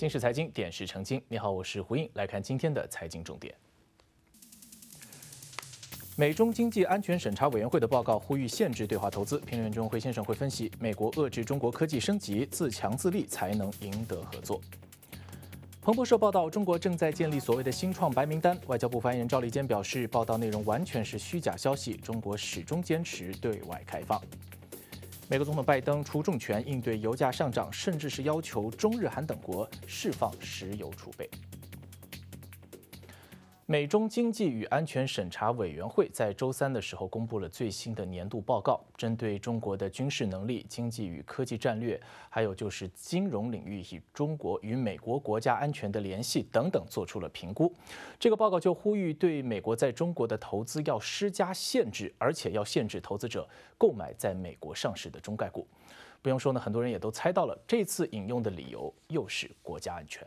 金视财经，点石成金。你好，我是胡颖，来看今天的财经重点。美中经济安全审查委员会的报告呼吁限制对华投资。评论中，胡先生会分析美国遏制中国科技升级，自强自立才能赢得合作。彭博社报道，中国正在建立所谓的“新创白名单”。外交部发言人赵立坚表示，报道内容完全是虚假消息。中国始终坚持对外开放。美国总统拜登出重拳应对油价上涨，甚至是要求中日韩等国释放石油储备。美中经济与安全审查委员会在周三的时候公布了最新的年度报告，针对中国的军事能力、经济与科技战略，还有就是金融领域与中国与美国国家安全的联系等等做出了评估。这个报告就呼吁对美国在中国的投资要施加限制，而且要限制投资者购买在美国上市的中概股。不用说呢，很多人也都猜到了，这次引用的理由又是国家安全。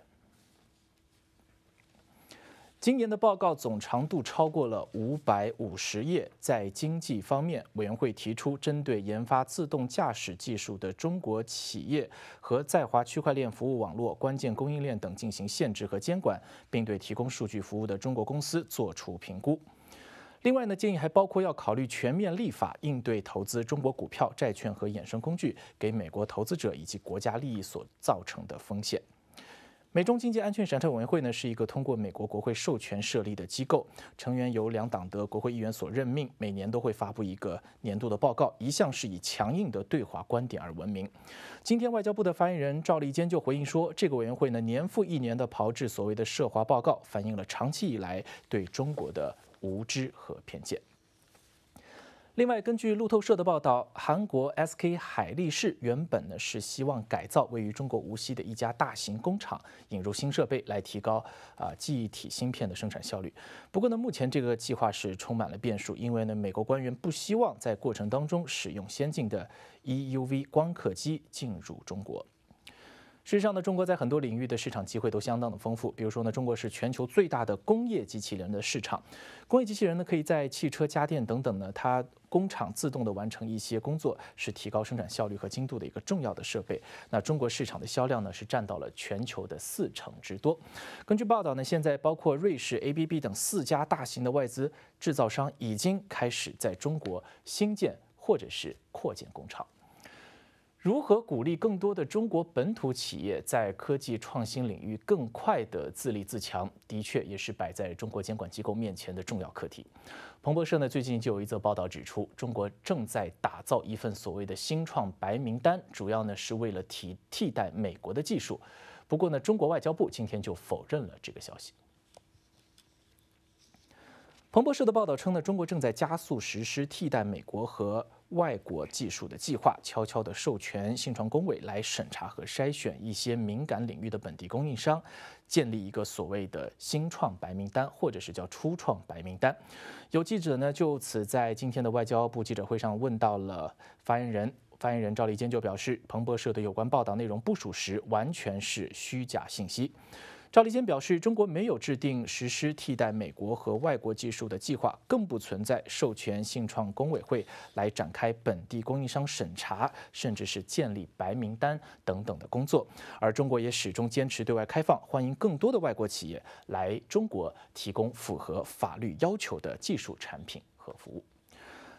今年的报告总长度超过了五百五十页。在经济方面，委员会提出针对研发自动驾驶技术的中国企业，和在华区块链服务网络、关键供应链等进行限制和监管，并对提供数据服务的中国公司做出评估。另外呢，建议还包括要考虑全面立法应对投资中国股票、债券和衍生工具给美国投资者以及国家利益所造成的风险。美中经济安全审查委员会呢，是一个通过美国国会授权设立的机构，成员由两党的国会议员所任命，每年都会发布一个年度的报告，一向是以强硬的对华观点而闻名。今天，外交部的发言人赵立坚就回应说，这个委员会呢，年复一年的炮制所谓的涉华报告，反映了长期以来对中国的无知和偏见。另外，根据路透社的报道，韩国 S.K. 海力士原本呢是希望改造位于中国无锡的一家大型工厂，引入新设备来提高啊记忆体芯片的生产效率。不过呢，目前这个计划是充满了变数，因为呢美国官员不希望在过程当中使用先进的 EUV 光刻机进入中国。事实上呢，中国在很多领域的市场机会都相当的丰富。比如说呢，中国是全球最大的工业机器人的市场。工业机器人呢，可以在汽车、家电等等呢，它工厂自动的完成一些工作，是提高生产效率和精度的一个重要的设备。那中国市场的销量呢，是占到了全球的四成之多。根据报道呢，现在包括瑞士 ABB 等四家大型的外资制造商已经开始在中国新建或者是扩建工厂。如何鼓励更多的中国本土企业在科技创新领域更快地自立自强，的确也是摆在中国监管机构面前的重要课题。彭博社呢最近就有一则报道指出，中国正在打造一份所谓的新创白名单，主要呢是为了替替代美国的技术。不过呢，中国外交部今天就否认了这个消息。彭博社的报道称呢，中国正在加速实施替代美国和。外国技术的计划悄悄地授权信创工委来审查和筛选一些敏感领域的本地供应商，建立一个所谓的“新创白名单”或者是叫“初创白名单”。有记者呢就此在今天的外交部记者会上问到了发言人，发言人赵立坚就表示，彭博社的有关报道内容不属实，完全是虚假信息。赵立坚表示，中国没有制定实施替代美国和外国技术的计划，更不存在授权信创工委会来展开本地供应商审查，甚至是建立白名单等等的工作。而中国也始终坚持对外开放，欢迎更多的外国企业来中国提供符合法律要求的技术产品和服务。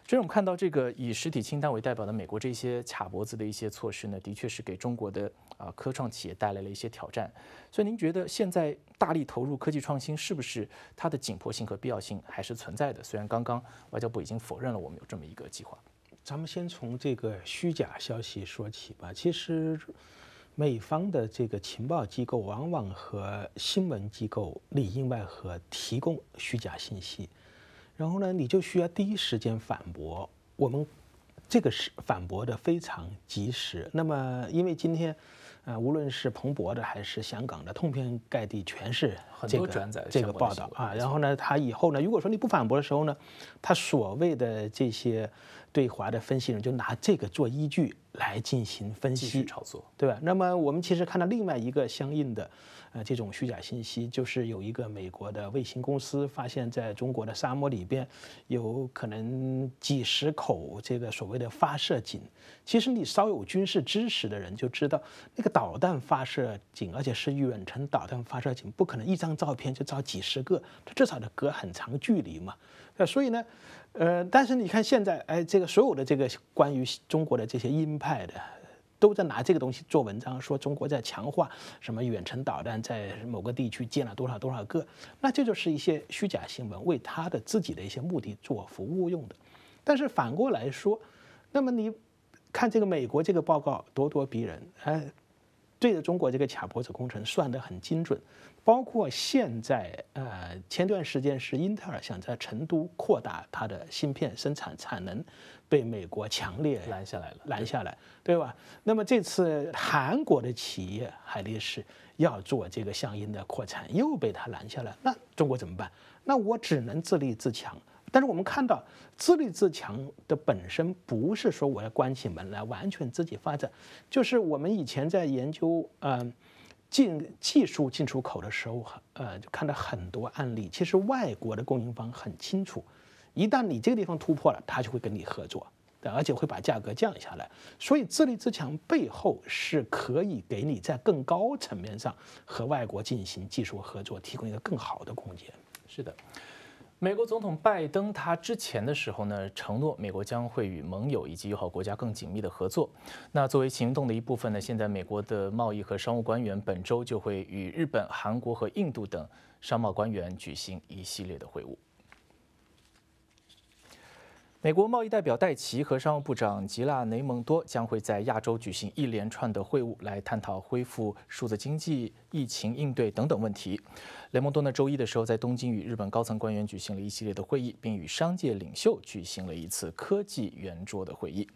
所以我们看到这个以实体清单为代表的美国这些卡脖子的一些措施呢，的确是给中国的啊科创企业带来了一些挑战。所以您觉得现在大力投入科技创新，是不是它的紧迫性和必要性还是存在的？虽然刚刚外交部已经否认了我们有这么一个计划。咱们先从这个虚假消息说起吧。其实，美方的这个情报机构往往和新闻机构里应外合，提供虚假信息。然后呢，你就需要第一时间反驳。我们这个是反驳的非常及时。那么，因为今天，啊，无论是彭博的还是香港的，通篇盖地全是这个这个报道啊。然后呢，他以后呢，如果说你不反驳的时候呢，他所谓的这些。对华的分析人就拿这个做依据来进行分析，炒作，对吧？那么我们其实看到另外一个相应的，呃，这种虚假信息，就是有一个美国的卫星公司发现，在中国的沙漠里边，有可能几十口这个所谓的发射井。其实你稍有军事知识的人就知道，那个导弹发射井，而且是远程导弹发射井，不可能一张照片就照几十个，它至少得隔很长距离嘛。那所以呢？呃，但是你看现在，哎，这个所有的这个关于中国的这些鹰派的，都在拿这个东西做文章，说中国在强化什么远程导弹，在某个地区建了多少多少个，那这就是一些虚假新闻，为他的自己的一些目的做服务用的。但是反过来说，那么你看这个美国这个报告咄咄逼人，哎。对着中国这个卡脖子工程算得很精准，包括现在，呃，前段时间是英特尔想在成都扩大它的芯片生产产能，被美国强烈拦下来了，拦下来，对吧？那么这次韩国的企业海力士要做这个相应的扩产，又被他拦下来，那中国怎么办？那我只能自立自强。但是我们看到，自立自强的本身不是说我要关起门来完全自己发展，就是我们以前在研究呃进技术进出口的时候，呃就看到很多案例。其实外国的供应方很清楚，一旦你这个地方突破了，他就会跟你合作，而且会把价格降下来。所以自立自强背后是可以给你在更高层面上和外国进行技术合作，提供一个更好的空间。是的。美国总统拜登，他之前的时候呢，承诺美国将会与盟友以及友好国家更紧密的合作。那作为行动的一部分呢，现在美国的贸易和商务官员本周就会与日本、韩国和印度等商贸官员举行一系列的会晤。美国贸易代表戴奇和商务部长吉拉雷蒙多将会在亚洲举行一连串的会晤，来探讨恢复数字经济、疫情应对等等问题。雷蒙多呢，周一的时候在东京与日本高层官员举行了一系列的会议，并与商界领袖举行了一次科技圆桌的会议。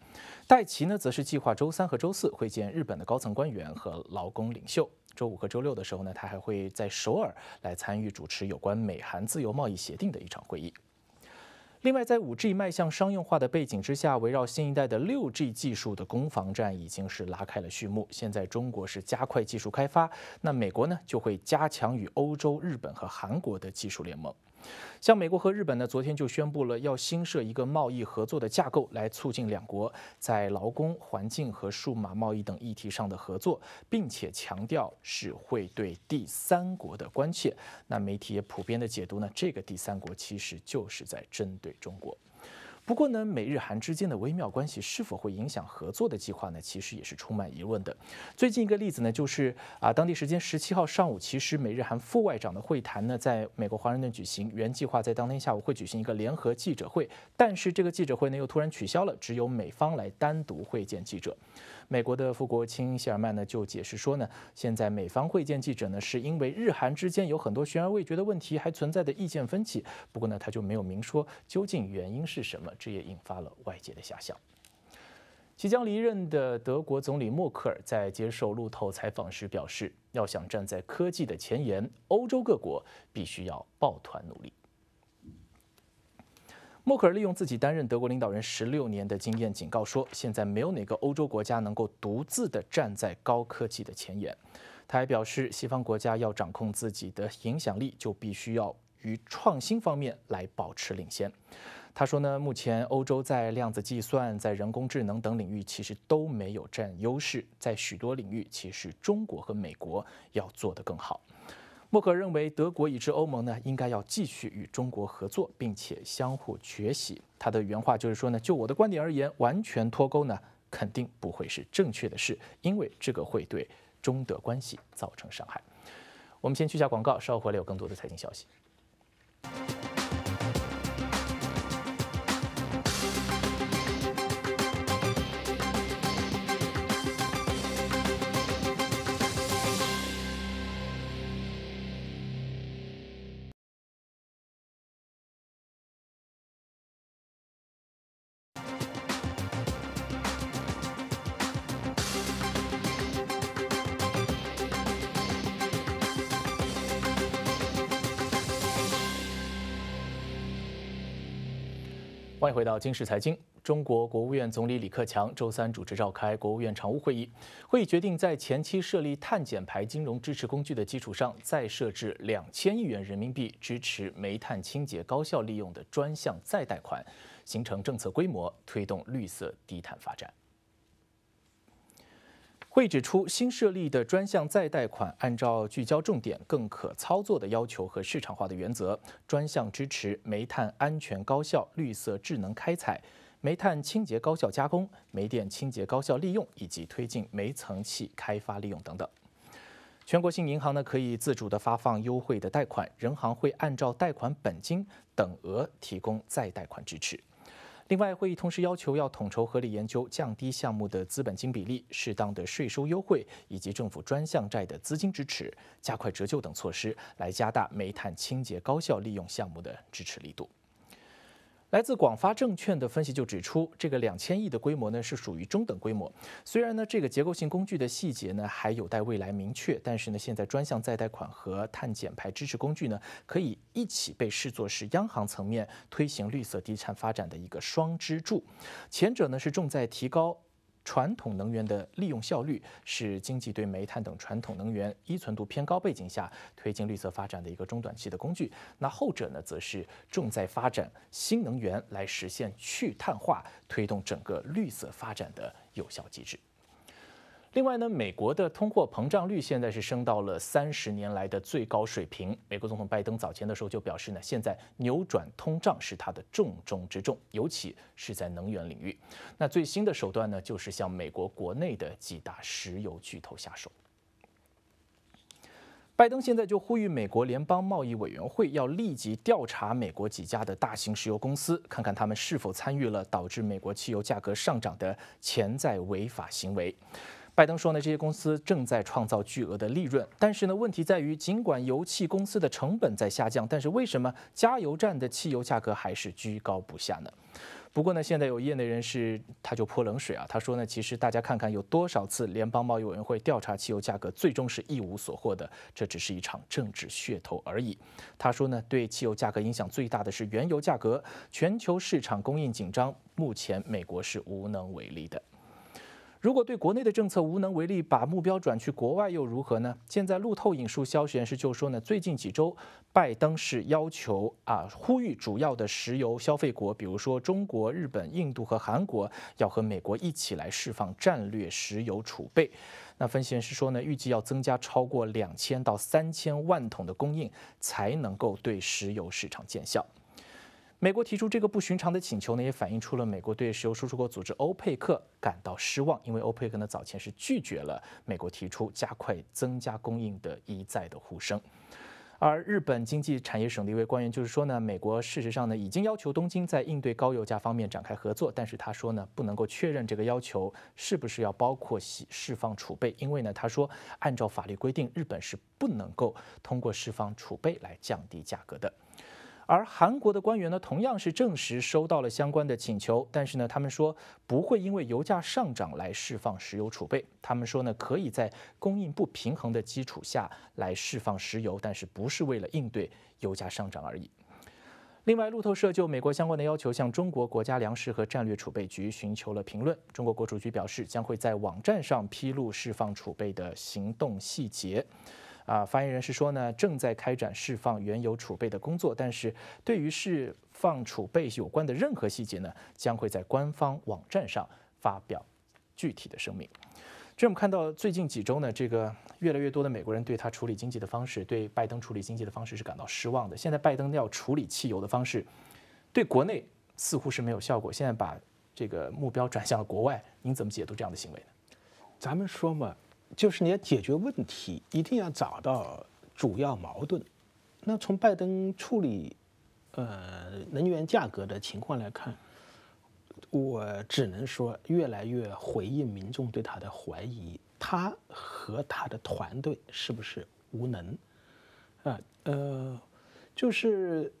戴奇呢，则是计划周三和周四会见日本的高层官员和劳工领袖。周五和周六的时候呢，他还会在首尔来参与主持有关美韩自由贸易协定的一场会议。另外，在 5G 迈向商用化的背景之下，围绕新一代的 6G 技术的攻防战已经是拉开了序幕。现在中国是加快技术开发，那美国呢就会加强与欧洲、日本和韩国的技术联盟。像美国和日本呢，昨天就宣布了要新设一个贸易合作的架构，来促进两国在劳工、环境和数码贸易等议题上的合作，并且强调是会对第三国的关切。那媒体也普遍的解读呢，这个第三国其实就是在针对中国。不过呢，美日韩之间的微妙关系是否会影响合作的计划呢？其实也是充满疑问的。最近一个例子呢，就是啊，当地时间十七号上午，其实美日韩副外长的会谈呢，在美国华盛顿举行，原计划在当天下午会举行一个联合记者会，但是这个记者会呢，又突然取消了，只有美方来单独会见记者。美国的副国务卿希尔曼呢，就解释说呢，现在美方会见记者呢，是因为日韩之间有很多悬而未决的问题，还存在的意见分歧。不过呢，他就没有明说究竟原因是什么，这也引发了外界的遐想。即将离任的德国总理默克尔在接受路透采访时表示，要想站在科技的前沿，欧洲各国必须要抱团努力。默克尔利用自己担任德国领导人十六年的经验，警告说，现在没有哪个欧洲国家能够独自的站在高科技的前沿。他还表示，西方国家要掌控自己的影响力，就必须要于创新方面来保持领先。他说呢，目前欧洲在量子计算、在人工智能等领域，其实都没有占优势，在许多领域，其实中国和美国要做得更好。默克尔认为，德国以至欧盟呢，应该要继续与中国合作，并且相互学习。他的原话就是说呢，就我的观点而言，完全脱钩呢，肯定不会是正确的事，因为这个会对中德关系造成伤害。我们先去下广告，稍后回来有更多的财经消息。到《今日财经》，中国国务院总理李克强周三主持召开国务院常务会议，会议决定在前期设立碳减排金融支持工具的基础上，再设置两千亿元人民币支持煤炭清洁高效利用的专项再贷款，形成政策规模，推动绿色低碳发展。会指出，新设立的专项再贷款，按照聚焦重点、更可操作的要求和市场化的原则，专项支持煤炭安全高效、绿色智能开采，煤炭清洁高效加工，煤电清洁高效利用，以及推进煤层气开发利用等等。全国性银行呢，可以自主的发放优惠的贷款，人行会按照贷款本金等额提供再贷款支持。另外，会议同时要求要统筹合理研究降低项目的资本金比例、适当的税收优惠以及政府专项债的资金支持、加快折旧等措施，来加大煤炭清洁高效利用项目的支持力度。来自广发证券的分析就指出，这个两千亿的规模呢是属于中等规模。虽然呢这个结构性工具的细节呢还有待未来明确，但是呢现在专项再贷款和碳减排支持工具呢可以一起被视作是央行层面推行绿色低碳发展的一个双支柱。前者呢是重在提高。传统能源的利用效率是经济对煤炭等传统能源依存度偏高背景下推进绿色发展的一个中短期的工具。那后者呢，则是重在发展新能源来实现去碳化，推动整个绿色发展的有效机制。另外呢，美国的通货膨胀率现在是升到了三十年来的最高水平。美国总统拜登早前的时候就表示呢，现在扭转通胀是他的重中之重，尤其是在能源领域。那最新的手段呢，就是向美国国内的几大石油巨头下手。拜登现在就呼吁美国联邦贸易委员会要立即调查美国几家的大型石油公司，看看他们是否参与了导致美国汽油价格上涨的潜在违法行为。拜登说呢，这些公司正在创造巨额的利润，但是呢，问题在于，尽管油气公司的成本在下降，但是为什么加油站的汽油价格还是居高不下呢？不过呢，现在有业内人士他就泼冷水啊，他说呢，其实大家看看有多少次联邦贸易委员会调查汽油价格，最终是一无所获的，这只是一场政治噱头而已。他说呢，对汽油价格影响最大的是原油价格，全球市场供应紧张，目前美国是无能为力的。如果对国内的政策无能为力，把目标转去国外又如何呢？现在路透引述消息人士就说呢，最近几周，拜登是要求啊呼吁主要的石油消费国，比如说中国、日本、印度和韩国，要和美国一起来释放战略石油储备。那分析人士说呢，预计要增加超过两千到三千万桶的供应，才能够对石油市场见效。美国提出这个不寻常的请求呢，也反映出了美国对石油输出国组织欧佩克感到失望，因为欧佩克呢早前是拒绝了美国提出加快增加供应的一再的呼声。而日本经济产业省的一位官员就是说呢，美国事实上呢已经要求东京在应对高油价方面展开合作，但是他说呢不能够确认这个要求是不是要包括释释放储备，因为呢他说按照法律规定，日本是不能够通过释放储备来降低价格的。而韩国的官员呢，同样是证实收到了相关的请求，但是呢，他们说不会因为油价上涨来释放石油储备。他们说呢，可以在供应不平衡的基础下来释放石油，但是不是为了应对油价上涨而已。另外，路透社就美国相关的要求向中国国家粮食和战略储备局寻求了评论。中国国储局表示，将会在网站上披露释放储备的行动细节。啊，发言人是说呢，正在开展释放原油储备的工作，但是对于释放储备有关的任何细节呢，将会在官方网站上发表具体的声明。这我们看到最近几周呢，这个越来越多的美国人对他处理经济的方式，对拜登处理经济的方式是感到失望的。现在拜登要处理汽油的方式，对国内似乎是没有效果，现在把这个目标转向了国外，您怎么解读这样的行为呢？咱们说嘛。就是你要解决问题，一定要找到主要矛盾。那从拜登处理呃能源价格的情况来看，我只能说越来越回应民众对他的怀疑，他和他的团队是不是无能啊？呃，就是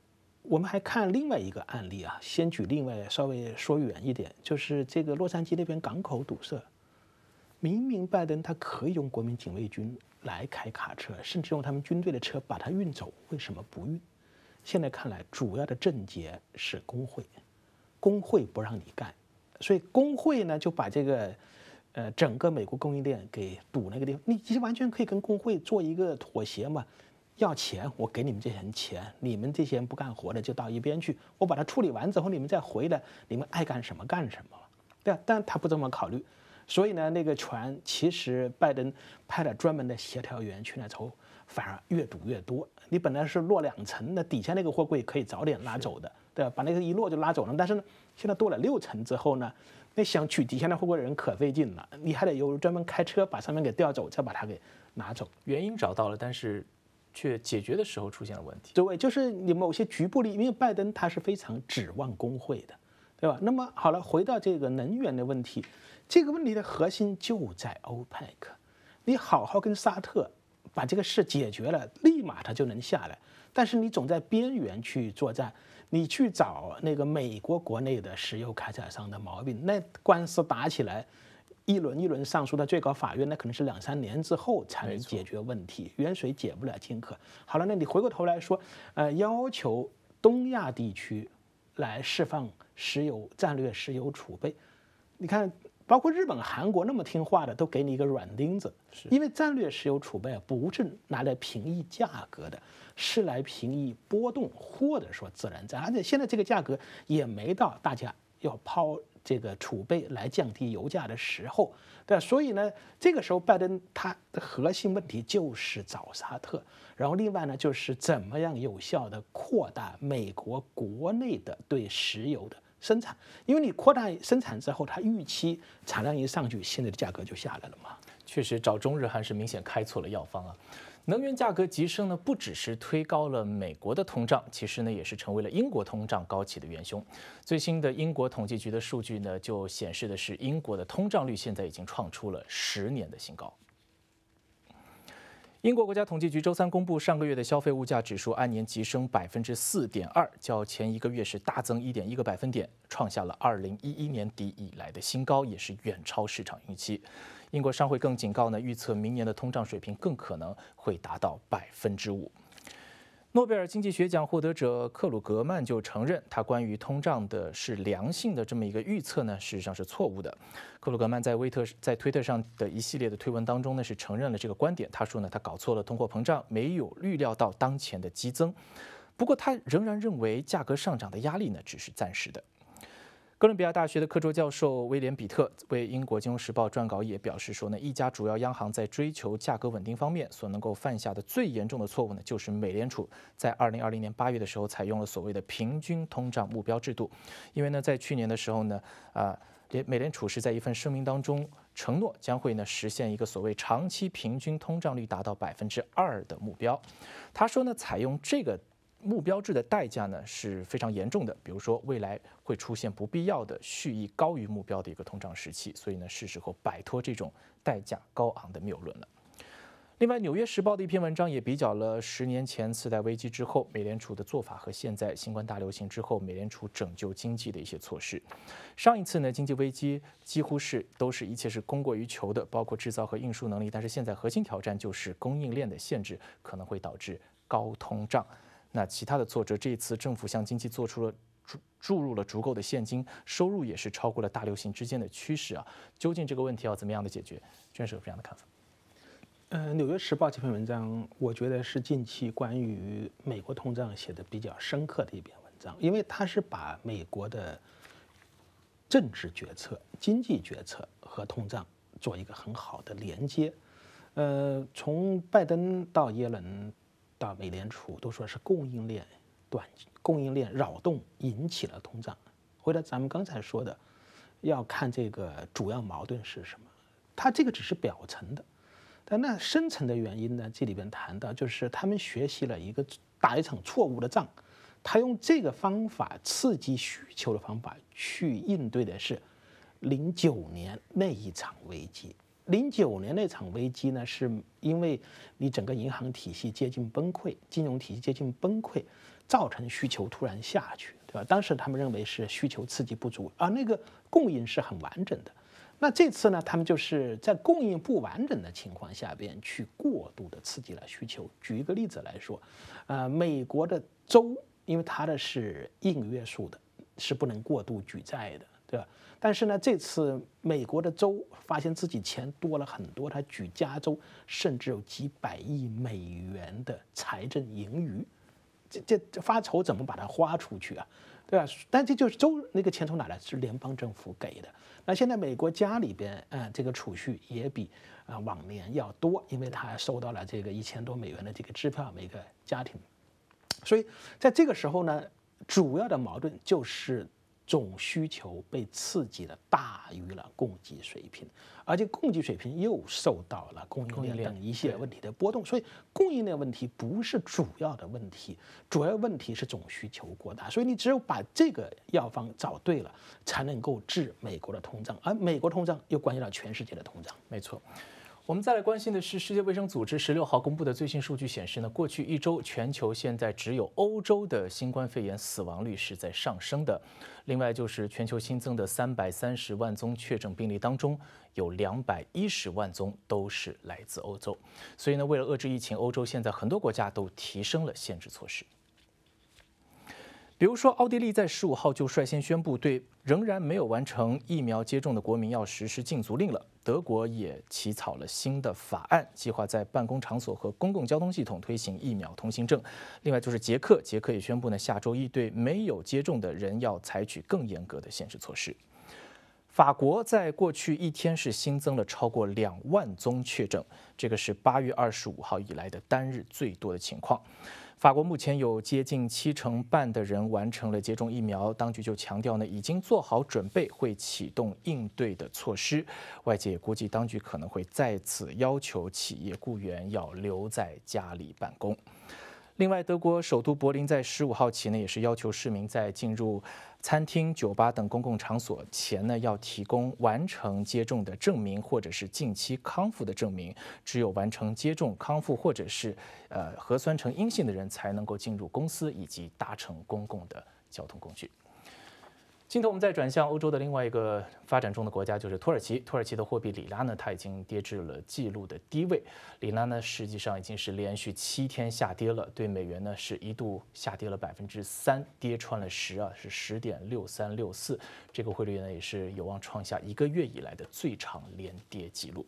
我们还看另外一个案例啊，先举另外稍微说远一点，就是这个洛杉矶那边港口堵塞。明明拜登他可以用国民警卫军来开卡车，甚至用他们军队的车把它运走，为什么不运？现在看来，主要的症结是工会，工会不让你干，所以工会呢就把这个，呃，整个美国供应链给堵那个地方。你其实完全可以跟工会做一个妥协嘛，要钱我给你们这些人钱，你们这些人不干活的就到一边去，我把它处理完之后你们再回来，你们爱干什么干什么，对啊，但他不这么考虑。所以呢，那个船其实拜登派了专门的协调员去那头，反而越堵越多。你本来是落两层的，底下那个货柜可以早点拉走的，对吧？把那个一落就拉走了。但是呢，现在多了六层之后呢，那想取底下那货柜的人可费劲了，你还得有专门开车把上面给调走，再把它给拿走。原因找到了，但是却解决的时候出现了问题。对，就是你某些局部里，因为拜登他是非常指望工会的。对吧？那么好了，回到这个能源的问题，这个问题的核心就在欧佩克，你好好跟沙特把这个事解决了，立马它就能下来。但是你总在边缘去作战，你去找那个美国国内的石油开采商的毛病，那官司打起来，一轮一轮上诉到最高法院，那可能是两三年之后才能解决问题，远水解不了近渴。好了，那你回过头来说，呃，要求东亚地区来释放。石油战略石油储备，你看，包括日本、韩国那么听话的，都给你一个软钉子，因为战略石油储备啊，不是拿来平抑价格的，是来平抑波动或者说自然害。而且现在这个价格也没到大家要抛这个储备来降低油价的时候，对。所以呢，这个时候拜登他的核心问题就是找沙特，然后另外呢，就是怎么样有效地扩大美国国内的对石油的。生产，因为你扩大生产之后，它预期产量一上去，现在的价格就下来了嘛。确实，找中日韩是明显开错了药方啊。能源价格急升呢，不只是推高了美国的通胀，其实呢，也是成为了英国通胀高企的元凶。最新的英国统计局的数据呢，就显示的是英国的通胀率现在已经创出了十年的新高。英国国家统计局周三公布，上个月的消费物价指数按年急升百分之四点二，较前一个月是大增一点一个百分点，创下了二零一一年底以来的新高，也是远超市场预期。英国商会更警告呢，预测明年的通胀水平更可能会达到百分之五。诺贝尔经济学奖获得者克鲁格曼就承认，他关于通胀的是良性的这么一个预测呢，事实上是错误的。克鲁格曼在威特在推特上的一系列的推文当中呢，是承认了这个观点。他说呢，他搞错了，通货膨胀没有预料到当前的激增。不过他仍然认为价格上涨的压力呢，只是暂时的。哥伦比亚大学的课州教授威廉·比特为英国《金融时报》撰稿，也表示说呢，一家主要央行在追求价格稳定方面所能够犯下的最严重的错误呢，就是美联储在二零二零年八月的时候采用了所谓的平均通胀目标制度。因为呢，在去年的时候呢，啊，联美联储是在一份声明当中承诺将会呢实现一个所谓长期平均通胀率达到百分之二的目标。他说呢，采用这个。目标制的代价呢是非常严重的，比如说未来会出现不必要的蓄意高于目标的一个通胀时期，所以呢是时候摆脱这种代价高昂的谬论了。另外，《纽约时报》的一篇文章也比较了十年前次贷危机之后美联储的做法和现在新冠大流行之后美联储拯救经济的一些措施。上一次呢经济危机几乎是都是一切是供过于求的，包括制造和运输能力，但是现在核心挑战就是供应链的限制可能会导致高通胀。那其他的作者，这一次政府向经济做出了注注入了足够的现金，收入也是超过了大流行之间的趋势啊。究竟这个问题要怎么样的解决？然是有这样的看法？呃，《纽约时报》这篇文章，我觉得是近期关于美国通胀写的比较深刻的一篇文章，因为它是把美国的政治决策、经济决策和通胀做一个很好的连接。呃，从拜登到耶伦。到美联储都说是供应链短供应链扰动引起了通胀。回到咱们刚才说的，要看这个主要矛盾是什么，它这个只是表层的，但那深层的原因呢？这里边谈到就是他们学习了一个打一场错误的仗，他用这个方法刺激需求的方法去应对的是零九年那一场危机。零九年那场危机呢，是因为你整个银行体系接近崩溃，金融体系接近崩溃，造成需求突然下去，对吧？当时他们认为是需求刺激不足，而那个供应是很完整的。那这次呢，他们就是在供应不完整的情况下边去过度的刺激了需求。举一个例子来说，呃，美国的州，因为它的是硬约束的，是不能过度举债的。对吧？但是呢，这次美国的州发现自己钱多了很多，他举加州甚至有几百亿美元的财政盈余，这这发愁怎么把它花出去啊？对吧？但这就是州那个钱从哪来？是联邦政府给的。那现在美国家里边，嗯，这个储蓄也比啊往年要多，因为他收到了这个一千多美元的这个支票，每个家庭。所以在这个时候呢，主要的矛盾就是。总需求被刺激的大于了供给水平，而且供给水平又受到了供应链等一系列问题的波动，所以供应链问题不是主要的问题，主要问题是总需求过大。所以你只有把这个药方找对了，才能够治美国的通胀，而美国通胀又关系到全世界的通胀，没错。我们再来关心的是，世界卫生组织十六号公布的最新数据显示呢，过去一周全球现在只有欧洲的新冠肺炎死亡率是在上升的。另外就是全球新增的三百三十万宗确诊病例当中，有两百一十万宗都是来自欧洲。所以呢，为了遏制疫情，欧洲现在很多国家都提升了限制措施。比如说，奥地利在十五号就率先宣布对仍然没有完成疫苗接种的国民要实施禁足令了。德国也起草了新的法案，计划在办公场所和公共交通系统推行疫苗通行证。另外就是捷克，捷克也宣布呢，下周一对没有接种的人要采取更严格的限制措施。法国在过去一天是新增了超过两万宗确诊，这个是八月二十五号以来的单日最多的情况。法国目前有接近七成半的人完成了接种疫苗，当局就强调呢，已经做好准备会启动应对的措施。外界估计，当局可能会再次要求企业雇员要留在家里办公。另外，德国首都柏林在十五号起呢，也是要求市民在进入餐厅、酒吧等公共场所前呢，要提供完成接种的证明或者是近期康复的证明。只有完成接种、康复或者是呃核酸呈阴性的人，才能够进入公司以及搭乘公共的交通工具。镜头，我们再转向欧洲的另外一个发展中的国家，就是土耳其。土耳其的货币里拉呢，它已经跌至了纪录的低位。里拉呢，实际上已经是连续七天下跌了，对美元呢，是一度下跌了百分之三，跌穿了十啊，是十点六三六四。这个汇率呢，也是有望创下一个月以来的最长连跌记录。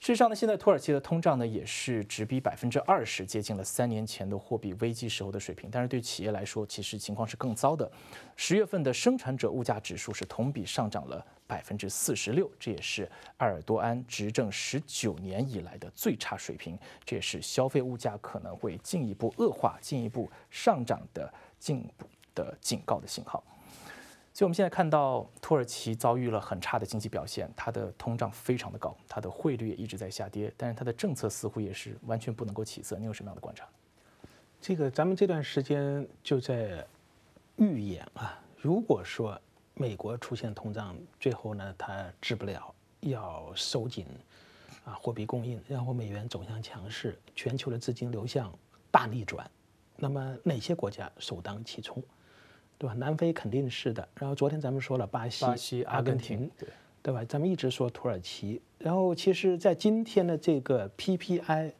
事实上呢，现在土耳其的通胀呢也是直逼百分之二十，接近了三年前的货币危机时候的水平。但是对企业来说，其实情况是更糟的。十月份的生产者物价指数是同比上涨了百分之四十六，这也是埃尔多安执政十九年以来的最差水平，这也是消费物价可能会进一步恶化、进一步上涨的进的警告的信号。所以我们现在看到土耳其遭遇了很差的经济表现，它的通胀非常的高，它的汇率也一直在下跌，但是它的政策似乎也是完全不能够起色。你有什么样的观察？这个咱们这段时间就在预言啊，如果说美国出现通胀，最后呢它治不了，要收紧啊货币供应，然后美元走向强势，全球的资金流向大逆转，那么哪些国家首当其冲？对吧？南非肯定是的。然后昨天咱们说了巴西、巴西、阿根廷，对对吧？咱们一直说土耳其。然后其实，在今天的这个 PPI，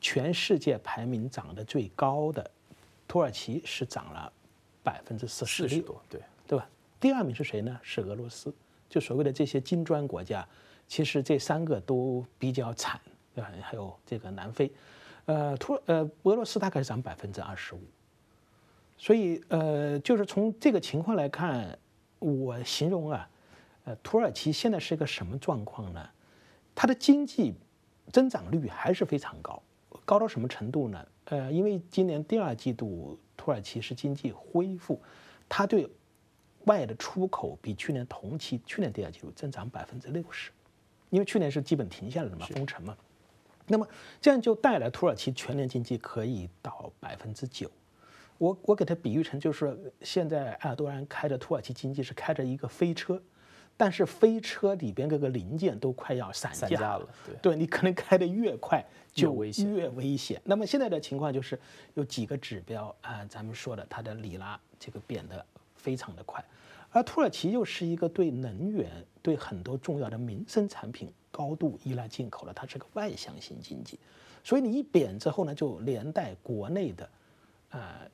全世界排名涨得最高的土耳其是涨了百分之四十多，对对吧？第二名是谁呢？是俄罗斯。就所谓的这些金砖国家，其实这三个都比较惨，对吧？还有这个南非，呃，土呃俄罗斯大概是涨百分之二十五。所以，呃，就是从这个情况来看，我形容啊，呃，土耳其现在是一个什么状况呢？它的经济增长率还是非常高，高到什么程度呢？呃，因为今年第二季度土耳其是经济恢复，它对外的出口比去年同期去年第二季度增长百分之六十，因为去年是基本停下来了嘛，封城嘛。那么这样就带来土耳其全年经济可以到百分之九。我我给它比喻成，就是现在埃尔多安开着土耳其经济是开着一个飞车，但是飞车里边各个零件都快要散架了。对，对你可能开得越快就越危险。那么现在的情况就是有几个指标啊，咱们说的它的里拉这个贬得非常的快，而土耳其又是一个对能源、对很多重要的民生产品高度依赖进口的，它是个外向型经济，所以你一贬之后呢，就连带国内的，呃。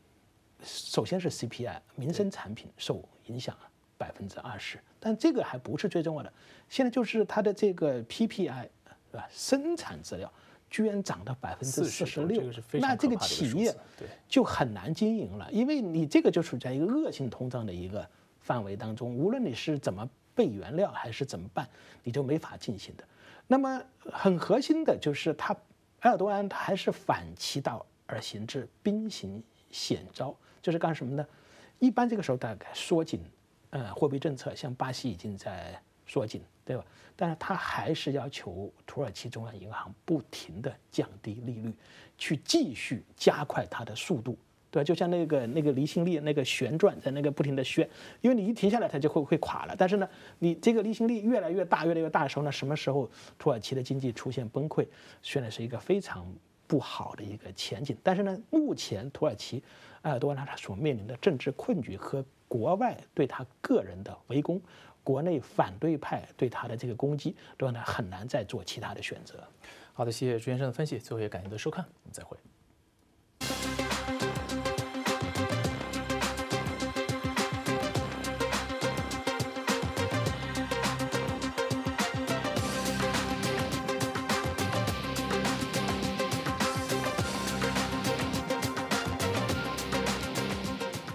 首先是 CPI，民生产品受影响百分之二十，但这个还不是最重要的。现在就是它的这个 PPI，是吧？生产资料居然涨到百分之四十六，那这个企业就很难经营了，因为你这个就处在一个恶性通胀的一个范围当中，无论你是怎么备原料还是怎么办，你就没法进行的。那么很核心的就是他埃尔多安他还是反其道而行之，兵行险招。就是干什么呢？一般这个时候大概缩紧，呃，货币政策，像巴西已经在缩紧，对吧？但是它还是要求土耳其中央银行不停地降低利率，去继续加快它的速度，对吧？就像那个那个离心力那个旋转，在那个不停地旋，因为你一停下来它就会会垮了。但是呢，你这个离心力越来越大，越来越大的时候呢，什么时候土耳其的经济出现崩溃，虽然是一个非常。不好的一个前景，但是呢，目前土耳其埃尔多安他所面临的政治困局和国外对他个人的围攻，国内反对派对他的这个攻击，都让他很难再做其他的选择。好的，谢谢朱先生的分析，最后也感谢您的收看，我们再会。